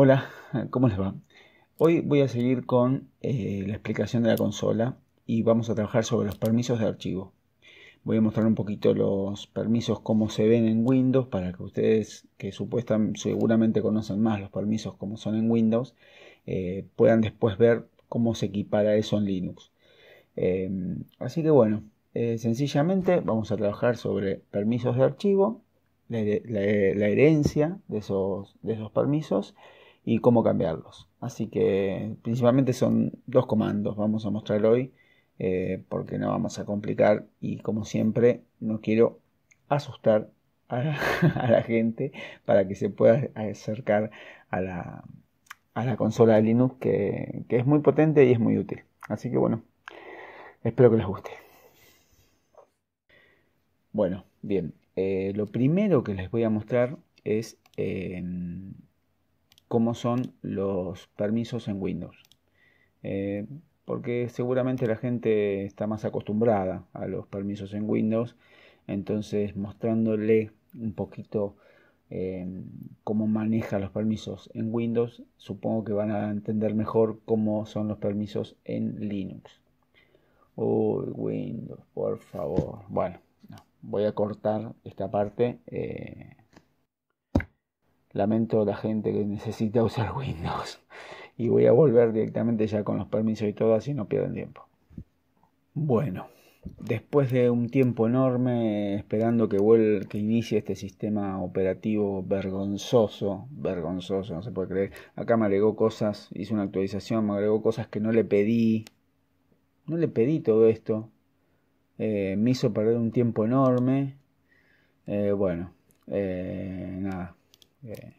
Hola, ¿cómo les va? Hoy voy a seguir con eh, la explicación de la consola y vamos a trabajar sobre los permisos de archivo. Voy a mostrar un poquito los permisos como se ven en Windows para que ustedes que supuestamente seguramente conocen más los permisos como son en Windows eh, puedan después ver cómo se equipara eso en Linux. Em, así que bueno, eh, sencillamente vamos a trabajar sobre permisos de archivo, la, herencia de esos permisos y cómo cambiarlos. Así que principalmente son dos comandos, vamos a mostrar hoy, eh, porque no vamos a complicar y como siempre no quiero asustar a, la gente para que se pueda acercar a la, a la consola de Linux que, es muy potente y es muy útil. Así que bueno, espero que les guste. Bueno, bien, eh, lo primero que les voy a mostrar es eh, cómo son los permisos en Windows. Eh, porque seguramente la gente está más acostumbrada a los permisos en Windows, entonces mostrándole un poquito eh, cómo maneja los permisos en Windows, supongo que van a entender mejor cómo son los permisos en Linux. Uy, Windows, por favor. Bueno, voy a cortar esta parte. Eh, lamento la gente que necesita usar Windows. Y voy a volver directamente ya con los permisos y todo, así no pierden tiempo. Bueno, después de un tiempo enorme esperando que, vuelva, que inicie este sistema operativo vergonzoso, vergonzoso, no se puede creer. Acá me agregó cosas, hice una actualización, me agregó cosas que no le pedí. No le pedí todo esto. Eh, me hizo perder un tiempo enorme. Eh, bueno, eh, nada eh,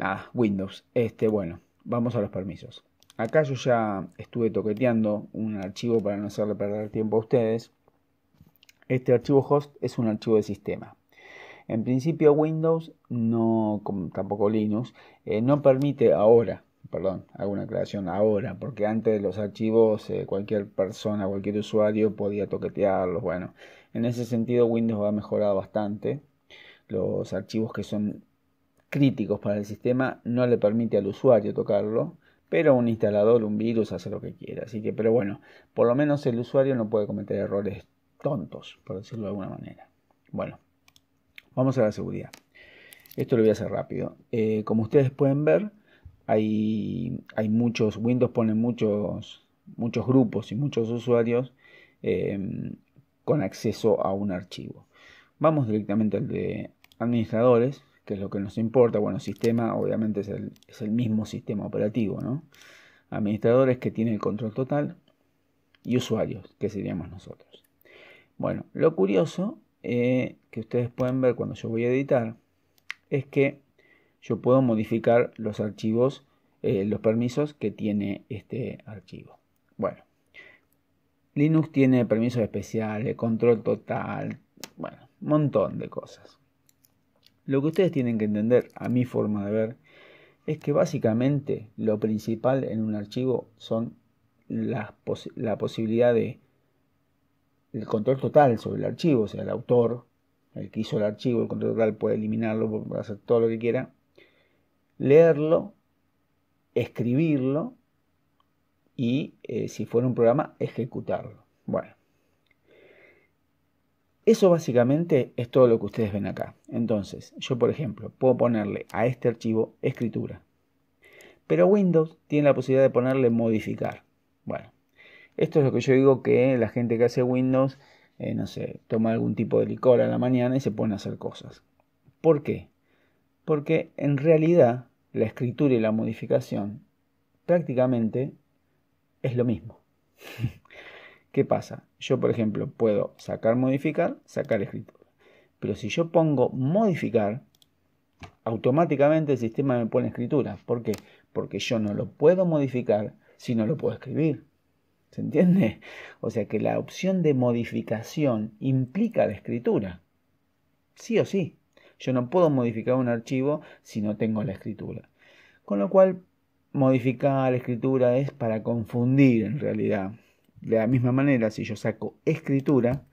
ah, Windows. Este, bueno, vamos a los permisos. Acá yo ya estuve toqueteando un archivo para no hacerle perder tiempo a ustedes. Este archivo host es un archivo de sistema. En principio Windows, no, tampoco Linux, eh, no permite ahora, perdón, hago una aclaración ahora, porque antes los archivos eh, cualquier persona, cualquier usuario podía toquetearlos. Bueno, en ese sentido Windows ha mejorado bastante los archivos que son críticos para el sistema no le permite al usuario tocarlo, pero un instalador, un virus hace lo que quiera. Así que, pero bueno, por lo menos el usuario no puede cometer errores tontos, por decirlo de alguna manera. Bueno, vamos a la seguridad. Esto lo voy a hacer rápido. Eh, como ustedes pueden ver, hay, hay muchos, Windows pone muchos, muchos grupos y muchos usuarios eh, con acceso a un archivo. Vamos directamente al de, administradores, que es lo que nos importa, bueno, sistema obviamente es el, mismo sistema operativo, ¿no? Administradores que tiene el control total y usuarios, que seríamos nosotros. Bueno, lo curioso eh, que ustedes pueden ver cuando yo voy a editar es que yo puedo modificar los archivos, eh, los permisos que tiene este archivo. Bueno, Linux tiene permisos especiales, control total, bueno, un montón de cosas. Lo que ustedes tienen que entender, a mi forma de ver, es que básicamente lo principal en un archivo son la, posibilidad de el control total sobre el archivo, o sea, el autor, el que hizo el archivo, el control total puede eliminarlo, puede hacer todo lo que quiera, leerlo, escribirlo y, eh, si fuera un programa, ejecutarlo. Bueno, eso básicamente es todo lo que ustedes ven acá. Entonces, yo por ejemplo, puedo ponerle a este archivo escritura. Pero Windows tiene la posibilidad de ponerle modificar. Bueno, esto es lo que yo digo que la gente que hace Windows, eh, no sé, toma algún tipo de licor a la mañana y se pone a hacer cosas. ¿Por qué? Porque en realidad la escritura y la modificación prácticamente es lo mismo. ¿Qué pasa? Yo, por ejemplo, puedo sacar modificar, sacar escritura. Pero si yo pongo modificar, automáticamente el sistema me pone escritura. ¿Por qué? Porque yo no lo puedo modificar si no lo puedo escribir. ¿Se entiende? O sea que la opción de modificación implica la escritura. Sí o sí. Yo no puedo modificar un archivo si no tengo la escritura. Con lo cual, modificar la escritura es para confundir en realidad. De la misma manera, si yo saco escritura,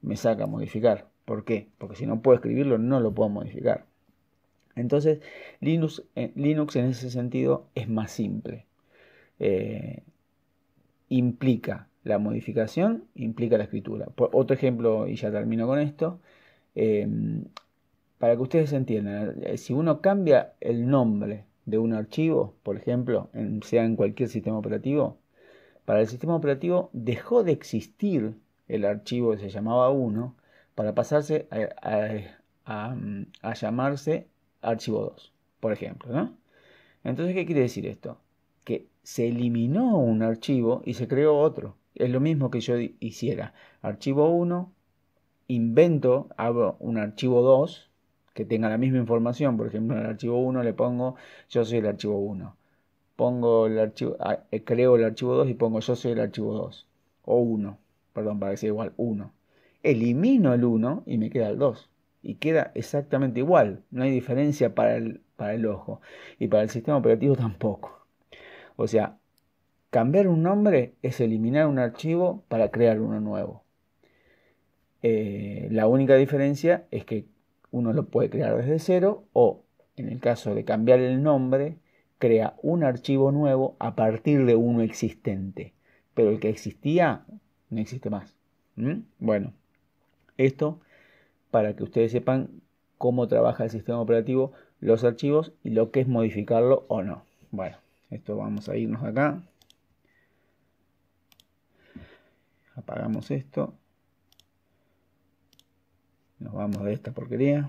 me saca modificar. ¿Por qué? Porque si no puedo escribirlo, no lo puedo modificar. Entonces, Linux, eh, en ese sentido es más simple. Eh, implica la modificación, implica la escritura. otro ejemplo, y ya termino con esto, eh, para que ustedes entiendan, si uno cambia el nombre de un archivo, por ejemplo, sea en cualquier sistema operativo, para el sistema operativo dejó de existir el archivo que se llamaba 1 para pasarse a, llamarse archivo 2, por ejemplo. ¿no? Entonces, ¿qué quiere decir esto? Que se eliminó un archivo y se creó otro. Es lo mismo que yo hiciera. Archivo 1, invento, hago un archivo 2 que tenga la misma información. Por ejemplo, en el archivo 1 le pongo yo soy el archivo 1 pongo el archivo, ah, eh, creo el archivo 2 y pongo yo soy el archivo 2. O 1, perdón, para que sea igual, 1. Elimino el 1 y me queda el 2. Y queda exactamente igual. No hay diferencia para el, para el ojo. Y para el sistema operativo tampoco. O sea, cambiar un nombre es eliminar un archivo para crear uno nuevo. Eh, la única diferencia es que uno lo puede crear desde cero o, en el caso de cambiar el nombre, crea un archivo nuevo a partir de uno existente. Pero el que existía no existe más. ¿Mm? Bueno, esto para que ustedes sepan cómo trabaja el sistema operativo, los archivos y lo que es modificarlo o no. Bueno, esto vamos a irnos acá. Apagamos esto. Nos vamos de esta porquería.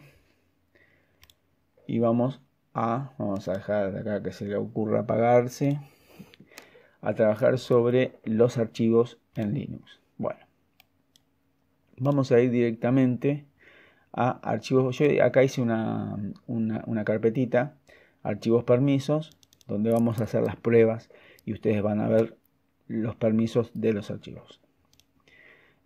Y vamos Ah, vamos a dejar de acá que se le ocurra apagarse, a trabajar sobre los archivos en Linux. Bueno, vamos a ir directamente a archivos. Yo acá hice una, una, carpetita, archivos permisos, donde vamos a hacer las pruebas y ustedes van a ver los permisos de los archivos.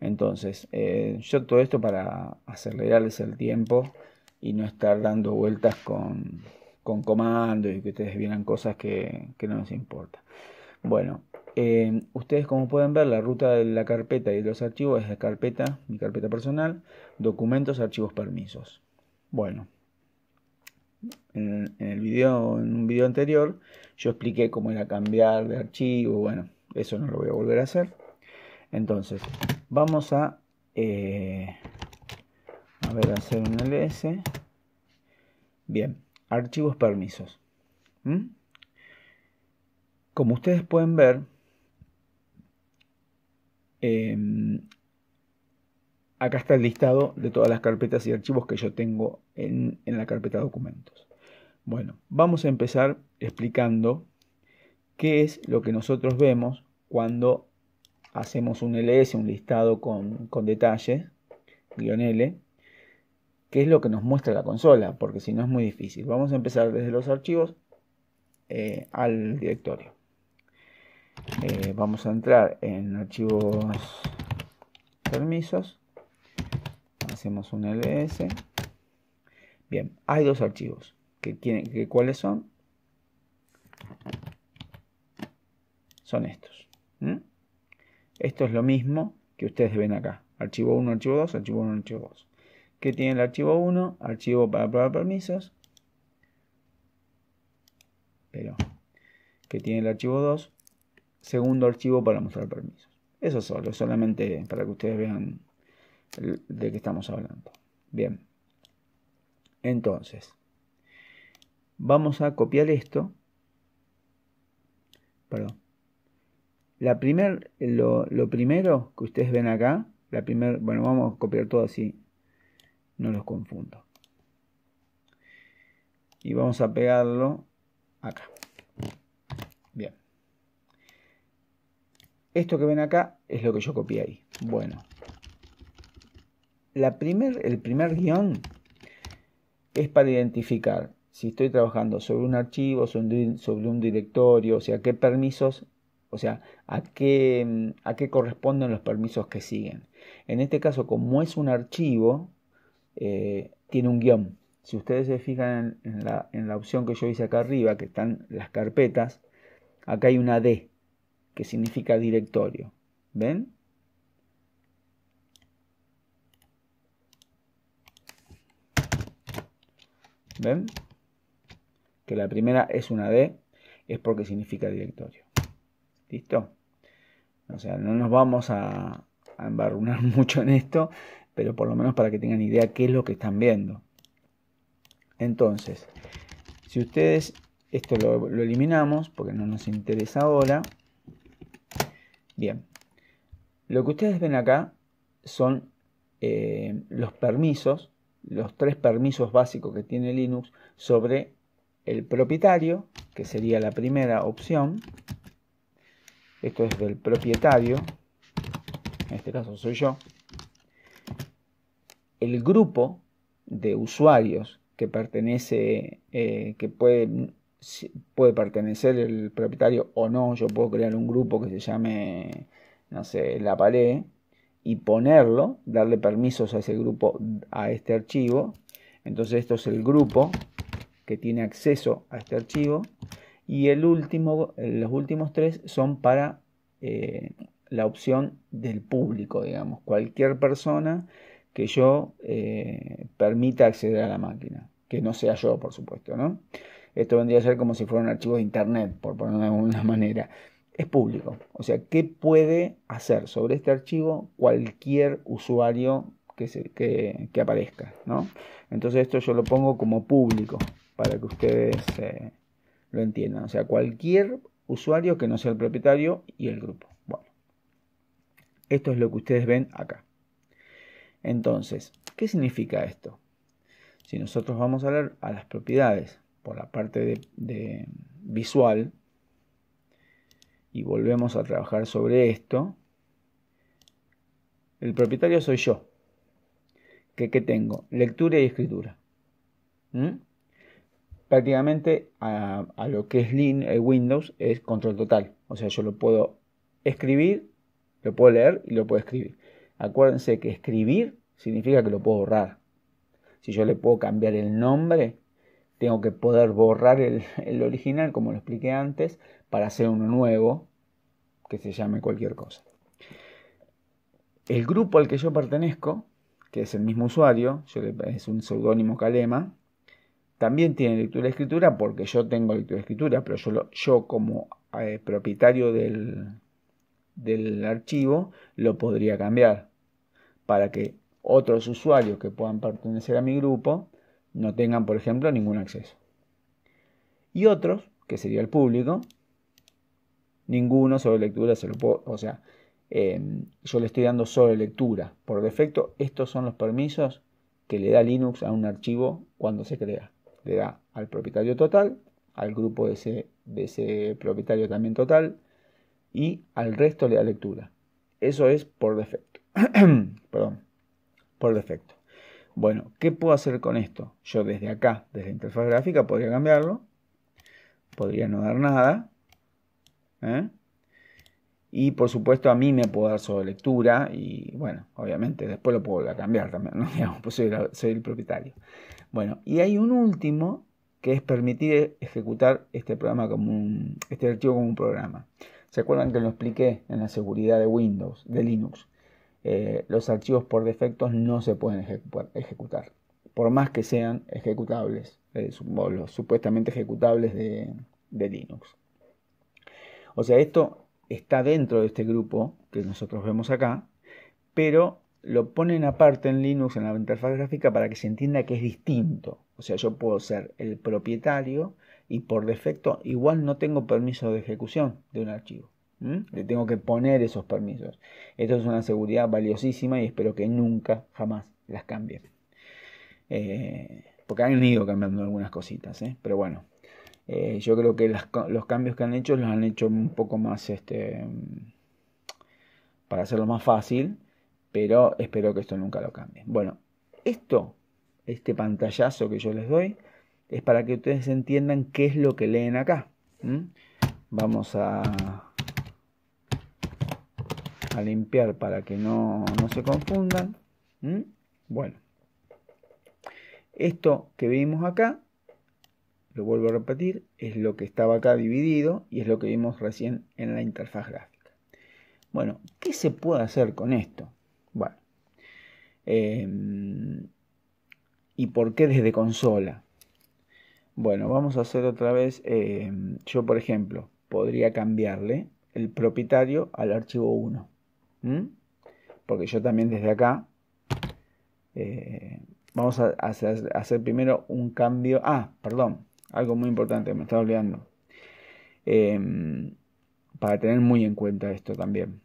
Entonces, eh, yo todo esto para acelerarles el tiempo y no estar dando vueltas con, con comando y que ustedes vieran cosas que, no les importa Bueno, eh, ustedes como pueden ver, la ruta de la carpeta y de los archivos es la carpeta, mi carpeta personal, documentos, archivos, permisos. Bueno, en, el video, en un video anterior, yo expliqué cómo era cambiar de archivo, bueno, eso no lo voy a volver a hacer. Entonces, vamos a, eh, a ver, hacer un ls. Bien archivos permisos. ¿Mm? Como ustedes pueden ver, em, acá está el listado de todas las carpetas y archivos que yo tengo en, la carpeta documentos. Bueno, vamos a empezar explicando qué es lo que nosotros vemos cuando hacemos un ls, un listado con, con detalles, guión L, qué es lo que nos muestra la consola, porque si no es muy difícil. Vamos a empezar desde los archivos eh, al directorio. Eh, vamos a entrar en archivos permisos. Hacemos un ls. Bien, hay dos archivos. Que, ¿Cuáles son? Son estos. Esto es lo mismo que ustedes ven acá. Archivo 1, archivo 2, archivo 1, archivo 2 que tiene el archivo 1, archivo para probar permisos, pero que tiene el archivo 2, segundo archivo para mostrar permisos. Eso solo, solamente para que ustedes vean de qué estamos hablando. Bien, entonces, vamos a copiar esto. Perdón. La primer, lo, lo primero que ustedes ven acá, la primer, bueno, vamos a copiar todo así, no los confundo. Y vamos a pegarlo acá. Bien. Esto que ven acá es lo que yo copié ahí. Bueno. La el primer guión es para identificar si estoy trabajando sobre un archivo, sobre un directorio, o sea, qué permisos, o sea, a qué, a qué corresponden los permisos que siguen. En este caso, como es un archivo, eh, tiene un guión. Si ustedes se fijan en la, opción que yo hice acá arriba, que están las carpetas, acá hay una D, que significa directorio. ¿Ven? ¿Ven? Que la primera es una D, es porque significa directorio. ¿Listo? O sea, no nos vamos a, a embarrunar mucho en esto, pero por lo menos para que tengan idea qué es lo que están viendo. Entonces, si ustedes, esto lo, eliminamos porque no nos interesa ahora. Bien, lo que ustedes ven acá son eh, los permisos, los tres permisos básicos que tiene Linux sobre el propietario, que sería la primera opción. Esto es del propietario, en este caso soy yo el grupo de usuarios que pertenece, eh, que puede, puede pertenecer el propietario o no, yo puedo crear un grupo que se llame, no sé, la pared y ponerlo, darle permisos a ese grupo, a este archivo. Entonces esto es el grupo que tiene acceso a este archivo. Y el último, los últimos tres son para eh, la opción del público, digamos. Cualquier persona que yo eh, permita acceder a la máquina, que no sea yo, por supuesto, ¿no? Esto vendría a ser como si fuera un archivo de internet, por ponerlo de alguna manera. Es público. O sea, ¿qué puede hacer sobre este archivo cualquier usuario que, se, que, aparezca? ¿no? Entonces esto yo lo pongo como público para que ustedes eh, lo entiendan. O sea, cualquier usuario que no sea el propietario y el grupo. Bueno, esto es lo que ustedes ven acá. Entonces, ¿qué significa esto? Si nosotros vamos a ver a las propiedades por la parte de, visual y volvemos a trabajar sobre esto, el propietario soy yo. ¿Qué, tengo? Lectura y escritura. ¿Mm? Prácticamente a, lo que es eh, Windows es control total. O sea, yo lo puedo escribir, lo puedo leer y lo puedo escribir. Acuérdense que escribir significa que lo puedo borrar. Si yo le puedo cambiar el nombre, tengo que poder borrar el, original, como lo expliqué antes, para hacer uno nuevo que se llame cualquier cosa. El grupo al que yo pertenezco, que es el mismo usuario, es un seudónimo Kalema, también tiene lectura y escritura porque yo tengo lectura y escritura, pero yo, yo como eh, propietario del, del archivo lo podría cambiar para que otros usuarios que puedan pertenecer a mi grupo no tengan, por ejemplo, ningún acceso. Y otros, que sería el público, ninguno sobre lectura se lo puedo, o sea, em, yo le estoy dando sobre lectura. Por defecto, estos son los permisos que le da Linux a un archivo cuando se crea. Le da al propietario total, al grupo ese, de ese propietario también total, y al resto le da lectura. Eso es por defecto. Perdón, por defecto. Bueno, ¿qué puedo hacer con esto? Yo desde acá, desde la interfaz gráfica, podría cambiarlo. Podría no dar nada. ¿eh? Y por supuesto a mí me puedo dar solo lectura y bueno, obviamente después lo puedo cambiar también, ¿no? Digamos, pues soy, soy, el propietario. Bueno, y hay un último que es permitir ejecutar este programa como un, este archivo como un programa. ¿Se acuerdan que lo expliqué en la seguridad de Windows, de Linux? Eh, los archivos por defecto no se pueden ejecutar, por más que sean ejecutables, eh, los supuestamente ejecutables de, de Linux. O sea, esto está dentro de este grupo que nosotros vemos acá, pero lo ponen aparte en Linux en la interfaz gráfica para que se entienda que es distinto. O sea, yo puedo ser el propietario y por defecto igual no tengo permiso de ejecución de un archivo. ¿Mm? Le tengo que poner esos permisos. Esto es una seguridad valiosísima y espero que nunca, jamás las cambie eh, porque han ido cambiando algunas cositas, ¿eh? pero bueno. Eh, yo creo que los cambios que han hecho los han hecho un poco más este, para hacerlo más fácil, pero espero que esto nunca lo cambie. Bueno, esto, este pantallazo que yo les doy, es para que ustedes entiendan qué es lo que leen acá. Vamos a a limpiar para que no, se confundan. Bueno, esto que vimos acá, lo vuelvo a repetir, es lo que estaba acá dividido y es lo que vimos recién en la interfaz gráfica. Bueno, ¿qué se puede hacer con esto? Bueno, em, ¿y por qué desde consola? Bueno, vamos a hacer otra vez, em, yo por ejemplo, podría cambiarle el propietario al archivo 1. ¿Mm? Porque yo también desde acá eh, vamos a hacer, primero un cambio. Ah, perdón, algo muy importante, me estaba olvidando. Em, para tener muy en cuenta esto también.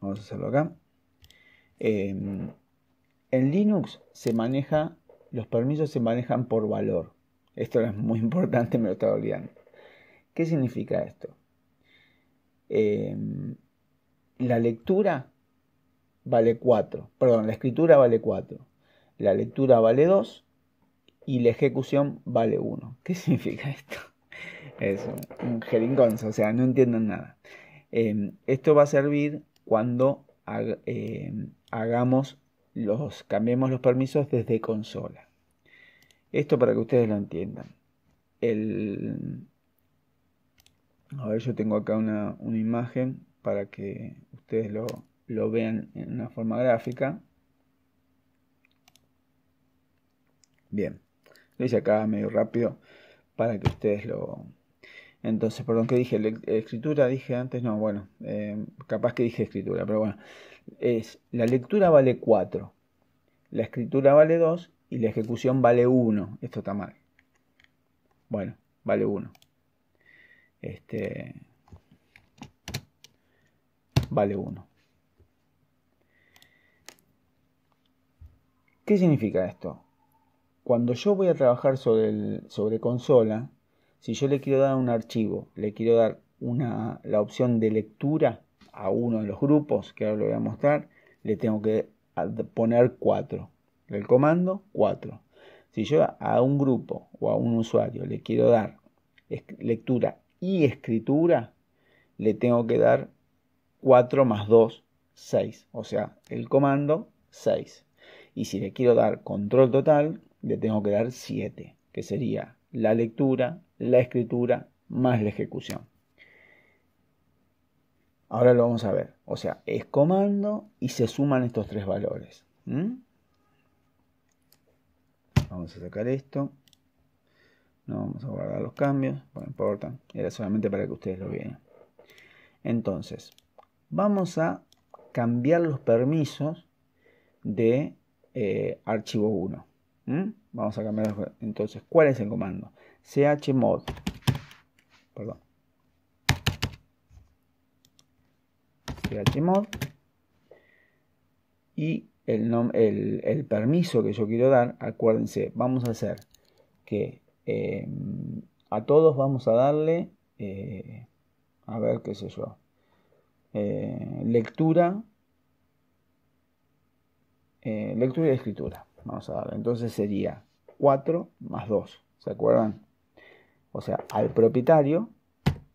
Vamos a hacerlo acá. Em, en Linux se maneja, los permisos se manejan por valor. Esto es muy importante, me lo estaba olvidando. ¿Qué significa esto? Eh, la lectura vale 4, perdón, la escritura vale 4, la lectura vale 2 y la ejecución vale 1. ¿Qué significa esto? Es un jeringón, o sea, no entienden nada. Em, esto va a servir cuando em, hagamos los, cambiemos los permisos desde consola. Esto para que ustedes lo entiendan. El, a ver, yo tengo acá una imagen para que ustedes lo, lo vean en una forma gráfica. Bien, lo hice acá medio rápido para que ustedes lo... Entonces, perdón, que dije? ¿Escritura? Dije antes, no, bueno, eh, capaz que dije escritura, pero bueno. Es, la lectura vale 4, la escritura vale 2 y la ejecución vale 1. Esto está mal. Bueno, vale 1. Este, vale 1. ¿Qué significa esto? Cuando yo voy a trabajar sobre, el, sobre consola, si yo le quiero dar un archivo, le quiero dar una, la opción de lectura a uno de los grupos, que ahora lo voy a mostrar, le tengo que poner 4. El comando 4. Si yo a un grupo o a un usuario le quiero dar lectura y escritura, le tengo que dar 4 más 2, 6. O sea, el comando 6. Y si le quiero dar control total, le tengo que dar 7, que sería la lectura, la escritura más la ejecución. Ahora lo vamos a ver. O sea, es comando y se suman estos tres valores. Vamos a sacar esto. No vamos a guardar los cambios, no importa. Era solamente para que ustedes lo vieran. Entonces, vamos a cambiar los permisos de eh, archivo 1. Vamos a cambiar entonces, ¿cuál es el comando? chmod, perdón, chmod y el, permiso que yo quiero dar, acuérdense, vamos a hacer que eh, a todos vamos a darle, eh, a ver qué sé yo, eh, lectura, eh, lectura y escritura. Vamos a darle. Entonces sería 4 más 2. ¿Se acuerdan? O sea, al propietario,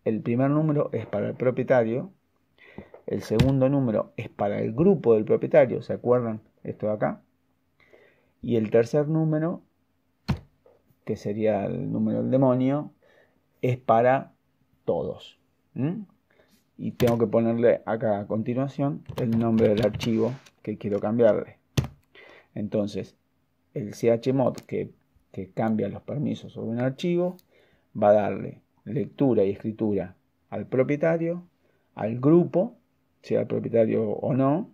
el primer número es para el propietario, el segundo número es para el grupo del propietario, ¿se acuerdan? Esto de acá. Y el tercer número, que sería el número del demonio, es para todos y tengo que ponerle acá a continuación el nombre del archivo que quiero cambiarle. Entonces, el chmod que, que cambia los permisos sobre un archivo va a darle lectura y escritura al propietario, al grupo, sea el propietario o no,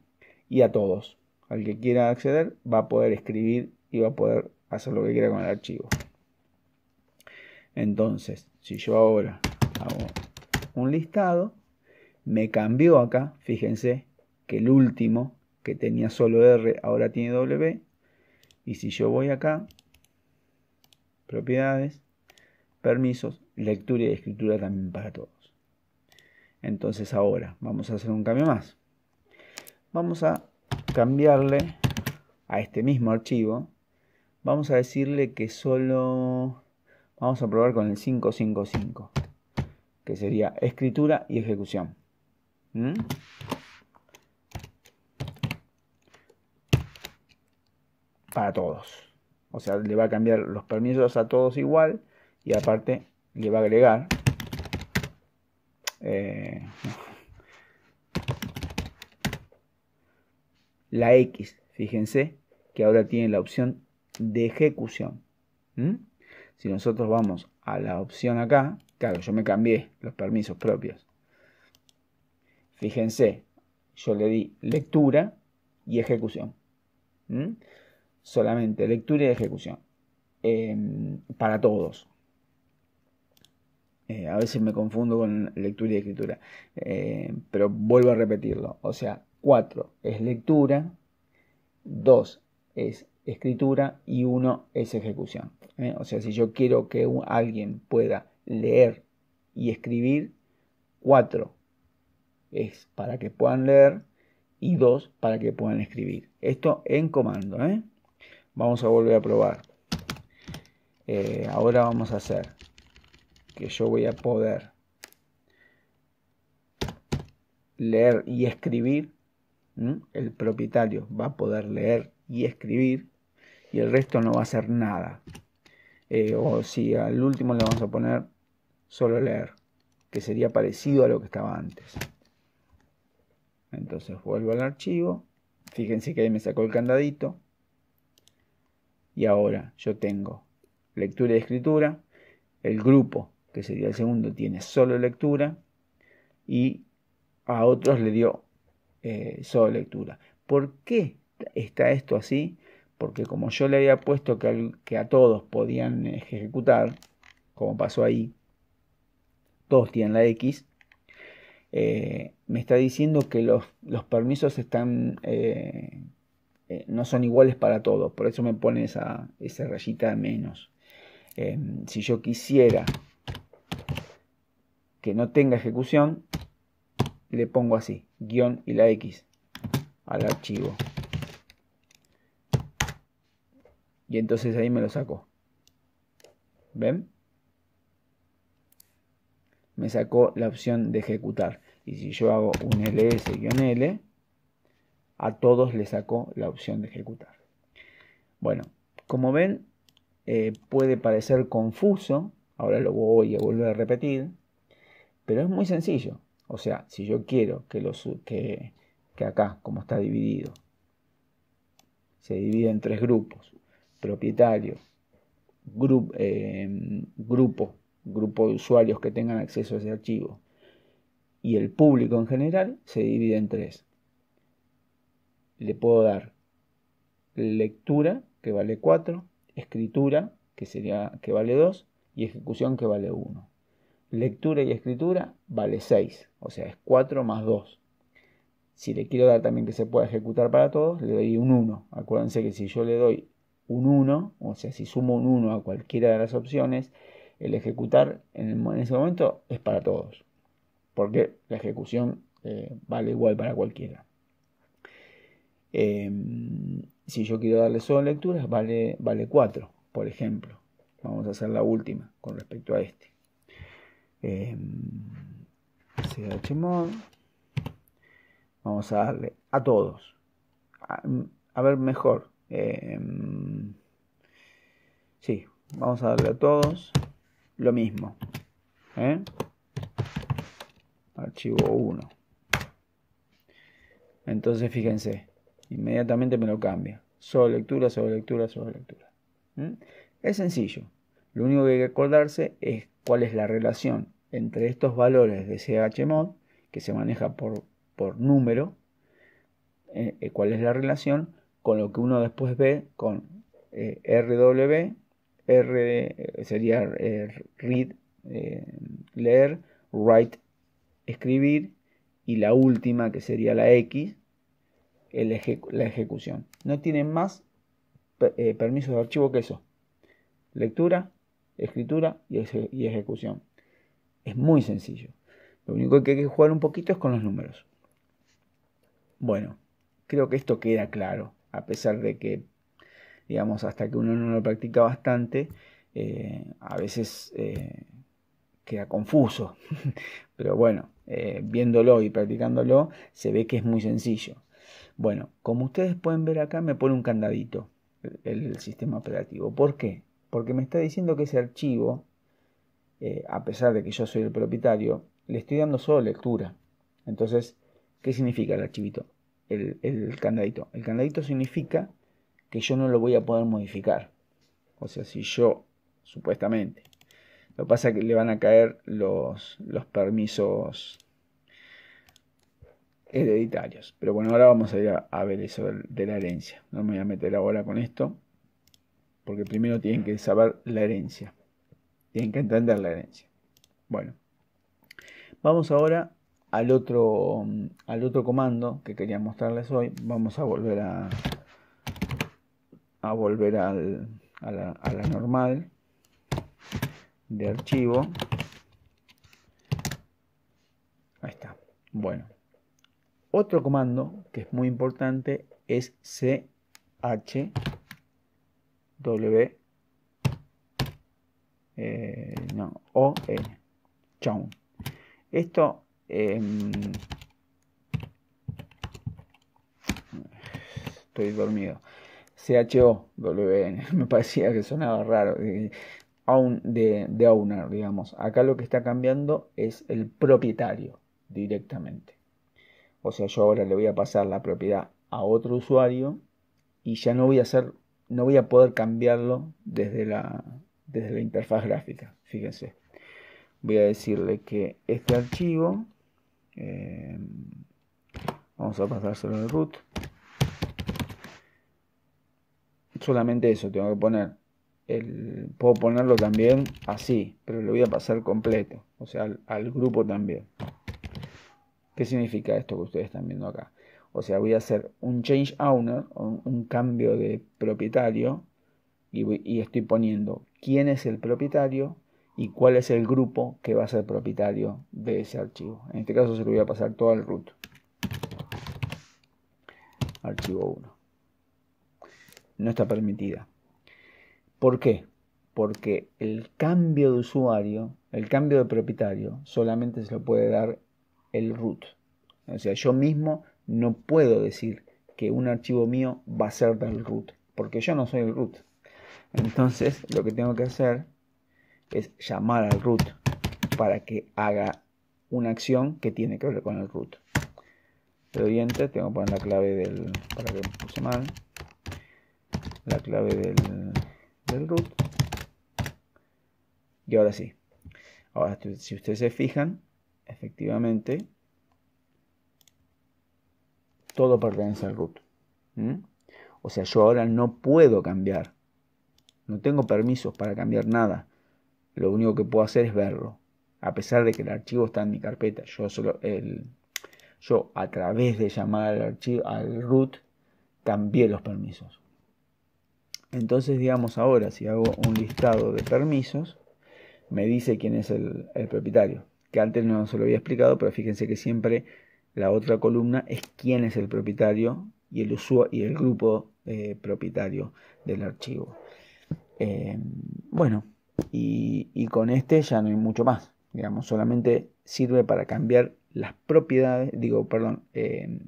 y a todos. Al que quiera acceder va a poder escribir y va a poder hacer lo que quiera con el archivo. Entonces, si yo ahora hago un listado, me cambió acá, fíjense, que el último que tenía solo R ahora tiene W. Y si yo voy acá, propiedades, permisos, lectura y escritura también para todos. Entonces ahora vamos a hacer un cambio más. Vamos a cambiarle a este mismo archivo. Vamos a decirle que solo... Vamos a probar con el 555, que sería escritura y ejecución. ¿Mm? Para todos. O sea, le va a cambiar los permisos a todos igual y aparte le va a agregar eh, la X. Fíjense que ahora tiene la opción de ejecución. ¿Mm? Si nosotros vamos a la opción acá, claro, yo me cambié los permisos propios Fíjense, yo le di lectura y ejecución. Solamente lectura y ejecución. Em, para todos. Eh, a veces me confundo con lectura y escritura. Eh, pero vuelvo a repetirlo. O sea, 4 es lectura, 2 es escritura y 1 es ejecución. ¿eh? O sea, si yo quiero que alguien pueda leer y escribir, 4 es para que puedan leer y dos para que puedan escribir. Esto en comando. ¿eh? Vamos a volver a probar. Eh, ahora vamos a hacer que yo voy a poder leer y escribir. El propietario va a poder leer y escribir y el resto no va a hacer nada. Eh, o si al último le vamos a poner solo leer, que sería parecido a lo que estaba antes. Entonces vuelvo al archivo. Fíjense que ahí me sacó el candadito. Y ahora yo tengo lectura y escritura. El grupo, que sería el segundo, tiene solo lectura. Y a otros le dio eh, solo lectura. ¿Por qué está esto así? Porque como yo le había puesto que, que a todos podían ejecutar, como pasó ahí, todos tienen la X, eh, me está diciendo que los, permisos están, eh, eh, no son iguales para todos, por eso me pone esa, esa rayita de menos. Em, si yo quisiera que no tenga ejecución, le pongo así, guión y la X al archivo. Y entonces ahí me lo sacó. ¿Ven? Me sacó la opción de ejecutar. Y si yo hago un ls-l, a todos le saco la opción de ejecutar. Bueno, como ven, eh, puede parecer confuso, ahora lo voy a volver a repetir, pero es muy sencillo. O sea, si yo quiero que, los, que, acá, como está dividido, se divide en tres grupos, propietario, eh, grupo, grupo de usuarios que tengan acceso a ese archivo, y el público en general se divide en tres. Le puedo dar lectura, que vale 4, escritura, que, sería, que vale 2, y ejecución, que vale 1. Lectura y escritura vale 6, o sea, es 4 más 2. Si le quiero dar también que se pueda ejecutar para todos, le doy un 1. Acuérdense que si yo le doy un 1, o sea, si sumo un 1 a cualquiera de las opciones, el ejecutar en, en ese momento es para todos porque la ejecución eh, vale igual para cualquiera. Em, si yo quiero darle solo lecturas, vale, vale 4, por ejemplo. Vamos a hacer la última con respecto a este. Em, vamos a darle a todos. A, mm, ver, mejor. Em, sí, vamos a darle a todos lo mismo. ¿eh? archivo 1. Entonces fíjense, inmediatamente me lo cambia. Solo lectura, sobre lectura, sobre lectura. ¿Mm? Es sencillo. Lo único que hay que acordarse es cuál es la relación entre estos valores de CHMOD, que se maneja por, por número, eh, eh, cuál es la relación con lo que uno después ve con eh, RW, R eh, sería read, leer, write escribir y la última, que sería la X, la ejecución. No tienen más eh, permisos de archivo que eso. Lectura, escritura y, ejecución. Es muy sencillo. Lo único que hay que jugar un poquito es con los números. Bueno, creo que esto queda claro, a pesar de que, digamos, hasta que uno no lo practica bastante, eh, a veces eh, queda confuso. Pero bueno, eh, viéndolo y practicándolo, se ve que es muy sencillo. Bueno, como ustedes pueden ver acá, me pone un candadito el, sistema operativo. ¿Por qué? Porque me está diciendo que ese archivo, eh, a pesar de que yo soy el propietario, le estoy dando solo lectura. Entonces, ¿qué significa el archivito? El, el candadito. El candadito significa que yo no lo voy a poder modificar. O sea, si yo, supuestamente, lo que pasa es que le van a caer los, permisos hereditarios. Pero bueno, ahora vamos a ir a, ver eso de, la herencia. No me voy a meter ahora con esto, porque primero tienen que saber la herencia. Tienen que entender la herencia. Bueno, vamos ahora al otro, al otro comando que quería mostrarles hoy. Vamos a volver a, a volver a la normal de archivo. Ahí está. Bueno. Otro comando que es muy importante es chw eh, o n Esto em, estoy dormido. CHOWN, me parecía que sonaba raro. Eh, de, de owner, digamos. Acá lo que está cambiando es el propietario directamente. O sea, yo ahora le voy a pasar la propiedad a otro usuario y ya no voy a hacer, no voy a poder cambiarlo desde la, desde la interfaz gráfica. Fíjense, voy a decirle que este archivo, eh, vamos a pasárselo al root. Solamente eso tengo que poner puedo ponerlo también así, pero lo voy a pasar completo, o sea, al, grupo también. ¿Qué significa esto que ustedes están viendo acá? O sea, voy a hacer un change owner, un, cambio de propietario, y, y estoy poniendo quién es el propietario y cuál es el grupo que va a ser propietario de ese archivo. En este caso se lo voy a pasar todo al root. Archivo 1. No está permitida. ¿Por qué? Porque el cambio de usuario, el cambio de propietario, solamente se lo puede dar el root. O sea, yo mismo no puedo decir que un archivo mío va a ser del root, porque yo no soy el root. Entonces, lo que tengo que hacer es llamar al root para que haga una acción que tiene que ver con el root. Pero doy tengo que poner la clave del. para que mal. La clave del el root. Y ahora sí. Ahora, si ustedes se fijan, efectivamente, todo pertenece al root. O sea, yo ahora no puedo cambiar. No tengo permisos para cambiar nada. Lo único que puedo hacer es verlo. A pesar de que el archivo está en mi carpeta. Yo, solo, el, yo a través de llamar al, archivo, al root cambié los permisos. Entonces, digamos, ahora si hago un listado de permisos, me dice quién es el, propietario, que antes no se lo había explicado, pero fíjense que siempre la otra columna es quién es el propietario y el, usuario, y el grupo propietario del archivo. Eh, bueno, y, con este ya no hay mucho más. Digamos, solamente sirve para cambiar las propiedades, digo, perdón, eh,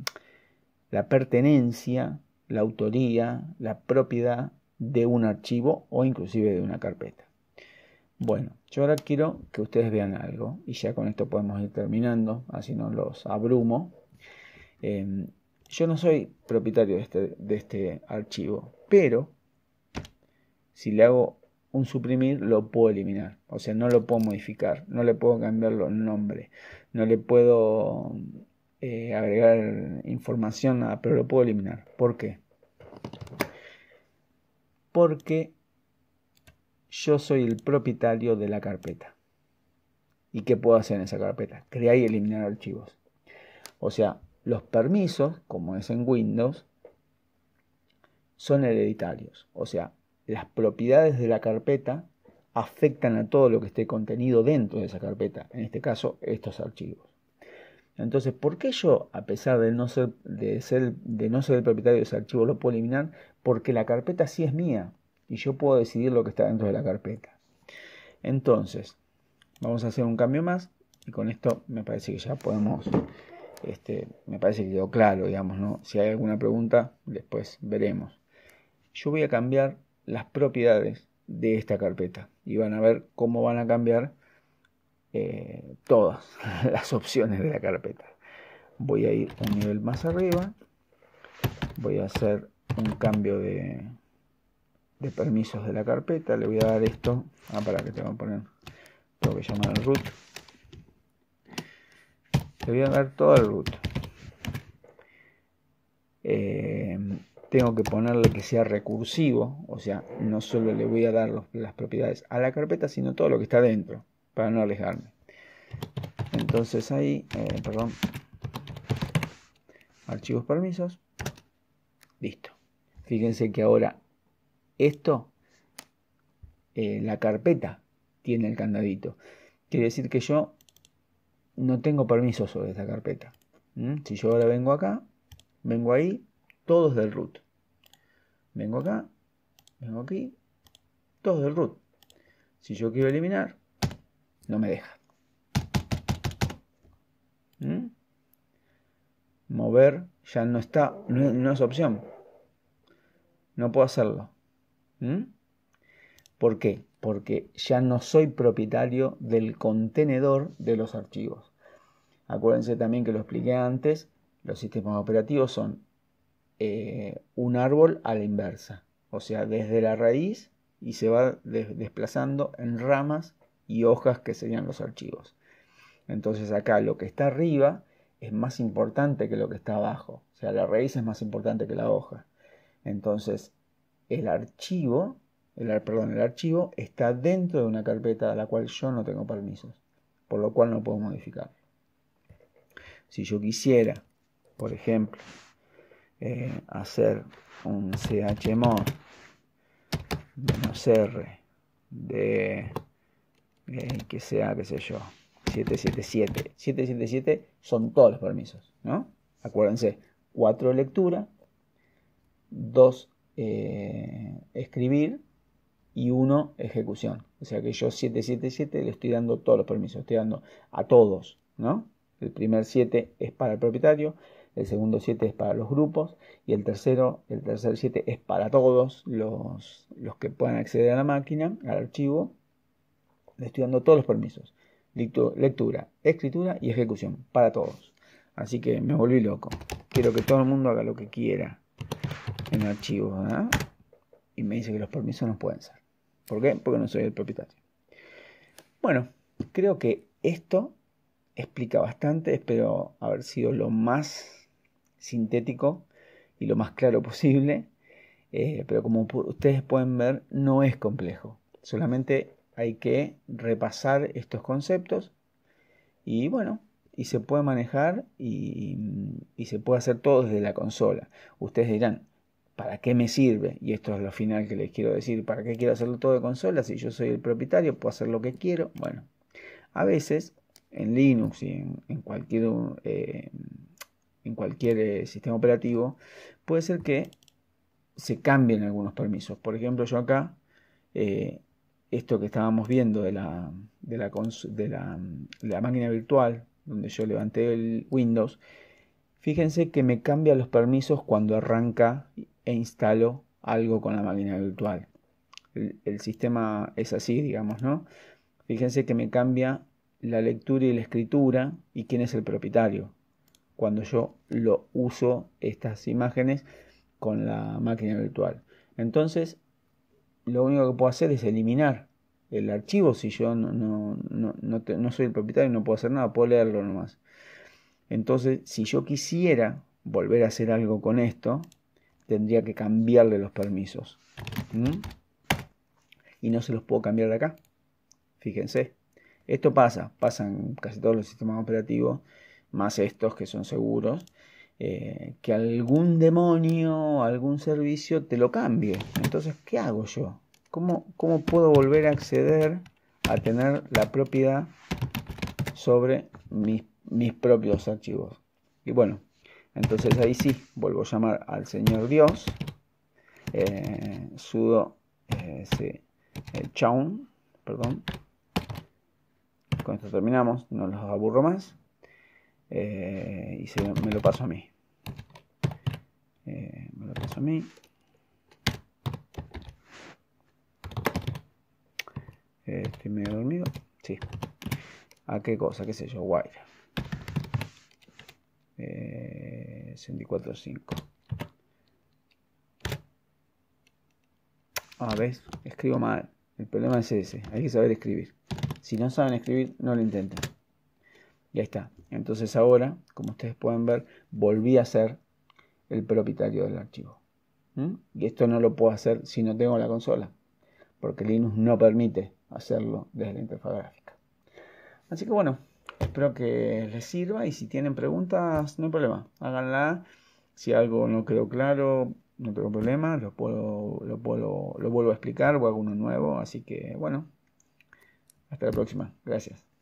la pertenencia, la autoría, la propiedad de un archivo o inclusive de una carpeta. Bueno, yo ahora quiero que ustedes vean algo y ya con esto podemos ir terminando, así no los abrumo. Em, yo no soy propietario de este, de este archivo, pero si le hago un suprimir lo puedo eliminar. O sea, no lo puedo modificar, no le puedo cambiar los nombre no le puedo eh, agregar información, nada, pero lo puedo eliminar. ¿Por qué? porque yo soy el propietario de la carpeta. ¿Y qué puedo hacer en esa carpeta? Crear y eliminar archivos. O sea, los permisos, como es en Windows, son hereditarios. O sea, las propiedades de la carpeta afectan a todo lo que esté contenido dentro de esa carpeta, en este caso estos archivos. Entonces, ¿por qué yo, a pesar de no ser, de no ser el propietario de ese archivo, lo puedo eliminar? porque la carpeta sí es mía y yo puedo decidir lo que está dentro de la carpeta. Entonces, vamos a hacer un cambio más y con esto me parece que ya podemos, este, me parece que quedó claro, digamos, ¿no? Si hay alguna pregunta, después veremos. Yo voy a cambiar las propiedades de esta carpeta y van a ver cómo van a cambiar eh, todas las opciones de la carpeta. Voy a ir un nivel más arriba, voy a hacer un cambio de, permisos de la carpeta. Le voy a dar esto. Ah, para que tengo a poner. Tengo que llamar al root. Le voy a dar todo el root. Eh, tengo que ponerle que sea recursivo, o sea, no solo le voy a dar las propiedades a la carpeta, sino todo lo que está dentro, para no alejarme Entonces ahí, eh, perdón, archivos permisos, listo. Fíjense que ahora esto, eh, la carpeta, tiene el candadito. Quiere decir que yo no tengo permiso sobre esta carpeta. Si yo ahora vengo acá, vengo ahí, todos del root. Vengo acá, vengo aquí, todos del root. Si yo quiero eliminar, no me deja. Mover ya no está, no es opción. No puedo hacerlo. ¿Mm? ¿Por qué? Porque ya no soy propietario del contenedor de los archivos. Acuérdense también que lo expliqué antes, los sistemas operativos son eh, un árbol a la inversa, o sea, desde la raíz y se va desplazando en ramas y hojas que serían los archivos. Entonces acá lo que está arriba es más importante que lo que está abajo, o sea, la raíz es más importante que la hoja. Entonces, el archivo, el, perdón, el archivo está dentro de una carpeta a la cual yo no tengo permisos, por lo cual no puedo modificar. Si yo quisiera, por ejemplo, eh, hacer un chmod r de eh, que sea, qué sé yo, 777. 777 son todos los permisos, ¿no? Acuérdense, 4 de lectura, dos eh, escribir y uno ejecución. O sea que yo 777 le estoy dando todos los permisos, estoy dando a todos, ¿no? El primer 7 es para el propietario, el segundo 7 es para los grupos y el tercero, el tercer 7 es para todos los, los que puedan acceder a la máquina, al archivo. Le estoy dando todos los permisos. Lectura, escritura y ejecución para todos. Así que me volví loco. Quiero que todo el mundo haga lo que quiera en ¿ah? Y me dice que los permisos no pueden ser. ¿Por qué? Porque no soy el propietario. Bueno, creo que esto explica bastante, espero haber sido lo más sintético y lo más claro posible, eh, pero como ustedes pueden ver, no es complejo, solamente hay que repasar estos conceptos y bueno, y se puede manejar y, y se puede hacer todo desde la consola. Ustedes dirán, ¿Para qué me sirve? Y esto es lo final que les quiero decir. ¿Para qué quiero hacerlo todo de consola? Si yo soy el propietario, puedo hacer lo que quiero. Bueno, a veces en Linux y en, cualquier, en cualquier eh, eh, sistema operativo, puede ser que se cambien algunos permisos. Por ejemplo, yo acá, eh, esto que estábamos viendo de, la, la, la máquina virtual, donde yo levanté el Windows, fíjense que me cambia los permisos cuando arranca e instalo algo con la máquina virtual. El, sistema es así, digamos, ¿no? Fíjense que me cambia la lectura y la escritura y quién es el propietario. Cuando yo lo uso estas imágenes con la máquina virtual. Entonces, lo único que puedo hacer es eliminar el archivo. Si yo no, no soy el propietario, no puedo hacer nada, puedo leerlo nomás. Entonces, si yo quisiera volver a hacer algo con esto, tendría que cambiarle los permisos. Y no se los puedo cambiar de acá. Fíjense. Esto pasa, pasan casi todos los sistemas operativos, más estos que son seguros, eh, que algún demonio, algún servicio te lo cambie. Entonces, ¿qué hago yo? ¿Cómo, puedo volver a acceder a tener la propiedad sobre mis, mis propios archivos? Y bueno, entonces ahí sí, vuelvo a llamar al Señor Dios. Eh, sudo eh, el se, perdón. Con esto terminamos, no los aburro más. Eh, y se, me lo paso a mí. me lo paso a mí. estoy medio dormido. Sí. ¿A qué cosa? ¿Qué sé yo? Guay. 64.5. a ver, Escribo mal. El problema es ese. Hay que saber escribir. Si no saben escribir, no lo intenten. Ya está. Entonces ahora, como ustedes pueden ver, volví a ser el propietario del archivo. ¿Mm? Y esto no lo puedo hacer si no tengo la consola. Porque Linux no permite hacerlo desde la interfaz gráfica. Así que bueno, Espero que les sirva y si tienen preguntas, no hay problema, háganla. Si algo no quedó claro, no tengo problema, lo, puedo, puedo, lo vuelvo a explicar o hago uno nuevo. Así que bueno, hasta la próxima. Gracias.